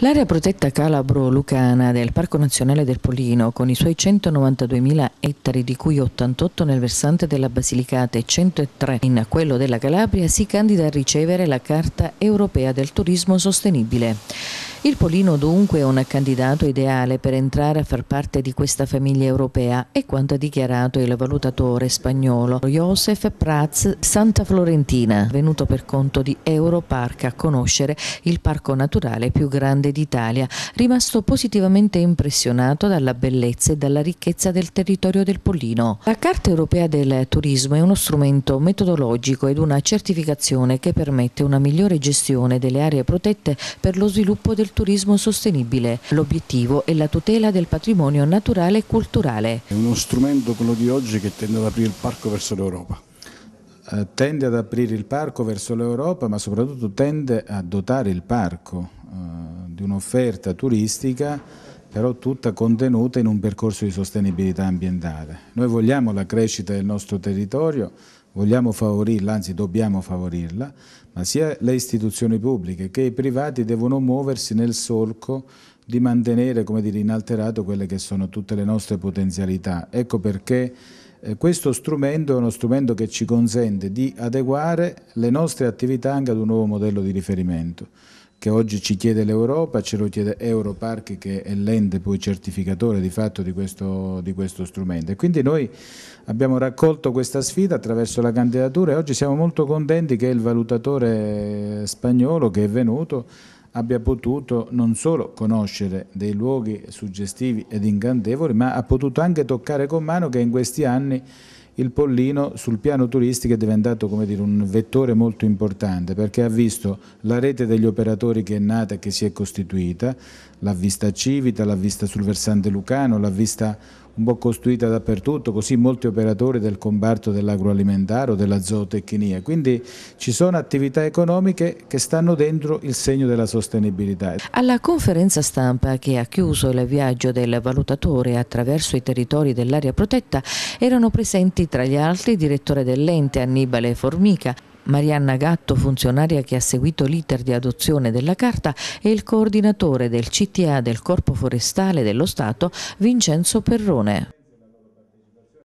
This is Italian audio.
L'area protetta calabro-lucana del Parco Nazionale del Polino, con i suoi 192.000 ettari di cui 88 nel versante della Basilicata e 103 in quello della Calabria, si candida a ricevere la Carta Europea del Turismo Sostenibile. Il Polino dunque è un candidato ideale per entrare a far parte di questa famiglia europea e quanto ha dichiarato il valutatore spagnolo Josef Prats Santa Florentina, venuto per conto di Europark a conoscere il parco naturale più grande grande d'Italia, rimasto positivamente impressionato dalla bellezza e dalla ricchezza del territorio del Pollino. La Carta europea del turismo è uno strumento metodologico ed una certificazione che permette una migliore gestione delle aree protette per lo sviluppo del turismo sostenibile. L'obiettivo è la tutela del patrimonio naturale e culturale. È uno strumento quello di oggi che tende ad aprire il parco verso l'Europa eh, tende ad aprire il parco verso l'Europa, ma soprattutto tende a dotare il parco di un'offerta turistica però tutta contenuta in un percorso di sostenibilità ambientale. Noi vogliamo la crescita del nostro territorio, vogliamo favorirla, anzi dobbiamo favorirla, ma sia le istituzioni pubbliche che i privati devono muoversi nel solco di mantenere, come dire, inalterato quelle che sono tutte le nostre potenzialità. Ecco perché eh, questo strumento è uno strumento che ci consente di adeguare le nostre attività anche ad un nuovo modello di riferimento che oggi ci chiede l'Europa, ce lo chiede Europark che è l'ente poi certificatore di fatto di questo, di questo, strumento. E quindi noi abbiamo raccolto questa sfida attraverso la candidatura e oggi siamo molto contenti che il valutatore spagnolo che è venuto abbia potuto non solo conoscere dei luoghi suggestivi ed incantevoli, ma ha potuto anche toccare con mano che in questi anni il Pollino sul piano turistico è diventato come dire, un vettore molto importante perché ha visto la rete degli operatori che è nata e che si è costituita, l'ha vista a Civita, l'ha vista sul versante lucano, l'ha vista un po' costruita dappertutto, così molti operatori del comparto dell'agroalimentare o della zootecnia. Quindi ci sono attività economiche che stanno dentro il segno della sostenibilità. Alla conferenza stampa che ha chiuso il viaggio del valutatore attraverso i territori dell'area protetta erano presenti tra gli altri il direttore dell'ente Annibale Formica, Marianna Gatto, funzionaria che ha seguito l'iter di adozione della carta, e il coordinatore del CTA del Corpo Forestale dello Stato, Vincenzo Perrone.